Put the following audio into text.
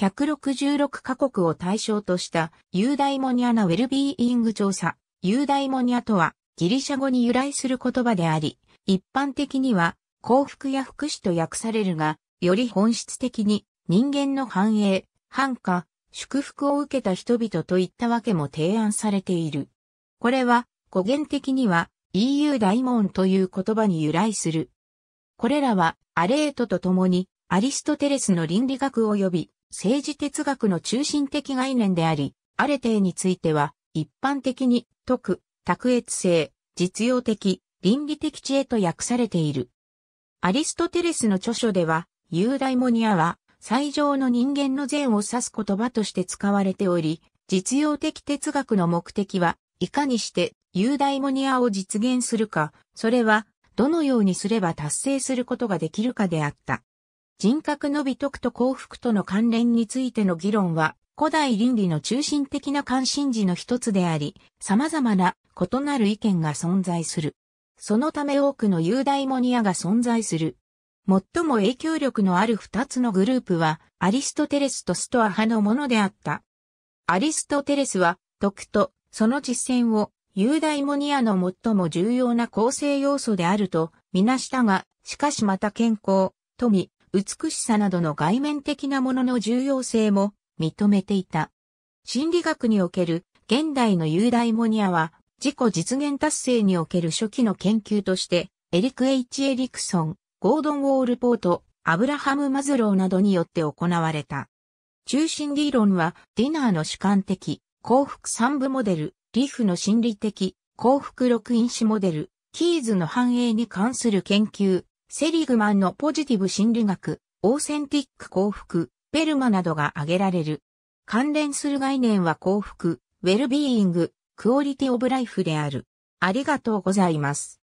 166カ国を対象としたユーダイモニアなウェルビーイング調査。ユーダイモニアとはギリシャ語に由来する言葉であり、一般的には幸福や福祉と訳されるが、より本質的に人間の繁栄、繁華、祝福を受けた人々といったわけも提案されている。これは語源的には EU 大門という言葉に由来する。これらはアレートと共にアリストテレスの倫理学及び政治哲学の中心的概念であり、アレテーについては、一般的に、徳、卓越性、実用的、倫理的知恵と訳されている。アリストテレスの著書では、ユーダイモニアは、最上の人間の善を指す言葉として使われており、実用的哲学の目的は、いかにしてユーダイモニアを実現するか、それは、どのようにすれば達成することができるかであった。人格の美徳と幸福との関連についての議論は、古代倫理の中心的な関心事の一つであり、様々な異なる意見が存在する。そのため多くのユーダイモニアが存在する。最も影響力のある二つのグループは、アリストテレスとストア派のものであった。アリストテレスは、徳と、その実践を、ユーダイモニアの最も重要な構成要素であると、みなしたが、しかしまた健康、富、美しさなどの外面的なものの重要性も認めていた。心理学における現代のユーダイモニアは自己実現達成における初期の研究としてエリク・エイチ・エリクソン、ゴードン・ウォールポート、アブラハム・マズローなどによって行われた。中心理論はディナーの主観的幸福三部モデル、リフの心理的幸福六因子モデル、キーズの繁栄に関する研究、セリグマンのポジティブ心理学、オーセンティック幸福、ペルマなどが挙げられる。関連する概念は幸福、ウェルビーイング、クオリティオブライフである。ありがとうございます。